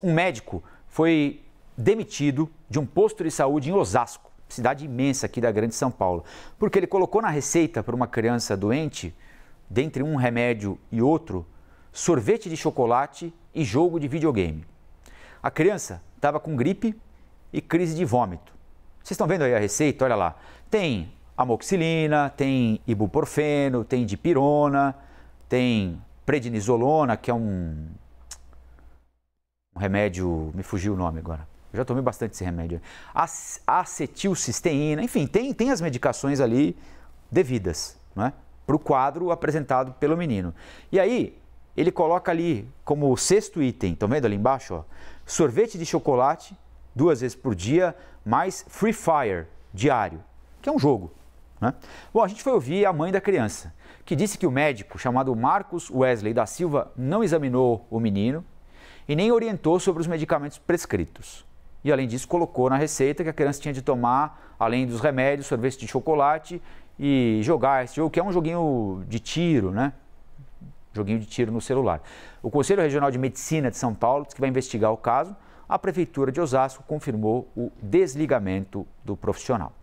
Um médico foi demitido de um posto de saúde em Osasco, cidade imensa aqui da Grande São Paulo, porque ele colocou na receita para uma criança doente, dentre um remédio e outro, sorvete de chocolate e jogo de videogame. A criança estava com gripe e crise de vômito. Vocês estão vendo aí a receita? Olha lá. Tem amoxilina, tem ibuprofeno, tem dipirona, tem prednisolona, que é um um remédio, me fugiu o nome agora. Eu já tomei bastante esse remédio. Acetilcisteína, enfim, tem, tem as medicações ali devidas, Para o é? quadro apresentado pelo menino. E aí, ele coloca ali como sexto item, estão vendo ali embaixo? Ó, sorvete de chocolate duas vezes por dia, mais Free Fire diário, que é um jogo. Né? Bom, a gente foi ouvir a mãe da criança, que disse que o médico chamado Marcos Wesley da Silva não examinou o menino e nem orientou sobre os medicamentos prescritos. E além disso, colocou na receita que a criança tinha de tomar, além dos remédios, sorvete de chocolate e jogar esse jogo, que é um joguinho de tiro, né? Joguinho de tiro no celular. O Conselho Regional de Medicina de São Paulo disse que vai investigar o caso. A Prefeitura de Osasco confirmou o desligamento do profissional.